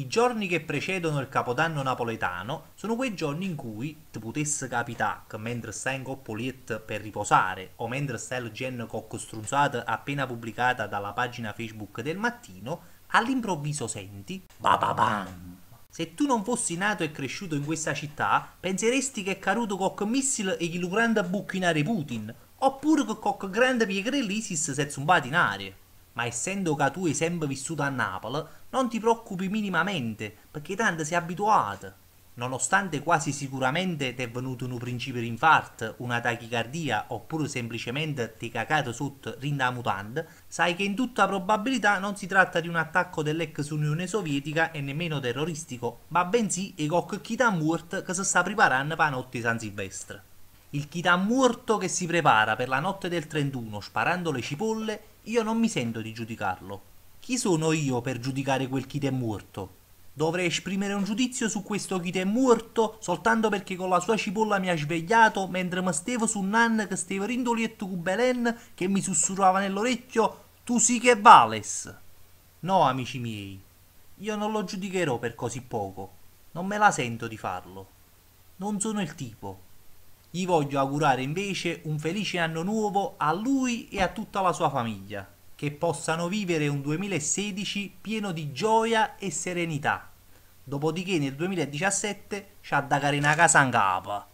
I giorni che precedono il capodanno napoletano sono quei giorni in cui ti potesse capitare che mentre stai in coppolietta per riposare o mentre stai leggendo Cocco Strunzato appena pubblicata dalla pagina Facebook del mattino, all'improvviso senti ba ba bam. Se tu non fossi nato e cresciuto in questa città, penseresti che è caduto qualche missile e che lo grande a buchinare Putin, oppure che qualche grande piegrello ISIS si è zumbato in aria ma essendo che tu hai sempre vissuto a Napoli, non ti preoccupi minimamente, perché tanto sei abituato. Nonostante quasi sicuramente ti è venuto un principio di infarto, una tachicardia oppure semplicemente ti cacato sotto rinda mutante, sai che in tutta probabilità non si tratta di un attacco dell'ex Unione Sovietica e nemmeno terroristico, ma bensì i cocchi Kitamwurt che si sta preparando per la notte di San Silvestre. Il morto che si prepara per la notte del 31 sparando le cipolle, io non mi sento di giudicarlo. Chi sono io per giudicare quel morto? Dovrei esprimere un giudizio su questo morto soltanto perché con la sua cipolla mi ha svegliato mentre mi stevo su Nan che stevo rindolietto con Belen che mi sussurrava nell'orecchio tu sì che vales. No, amici miei, io non lo giudicherò per così poco. Non me la sento di farlo. Non sono il tipo. Gli voglio augurare invece un felice anno nuovo a lui e a tutta la sua famiglia, che possano vivere un 2016 pieno di gioia e serenità. Dopodiché nel 2017 ci ha da carina casa in capo.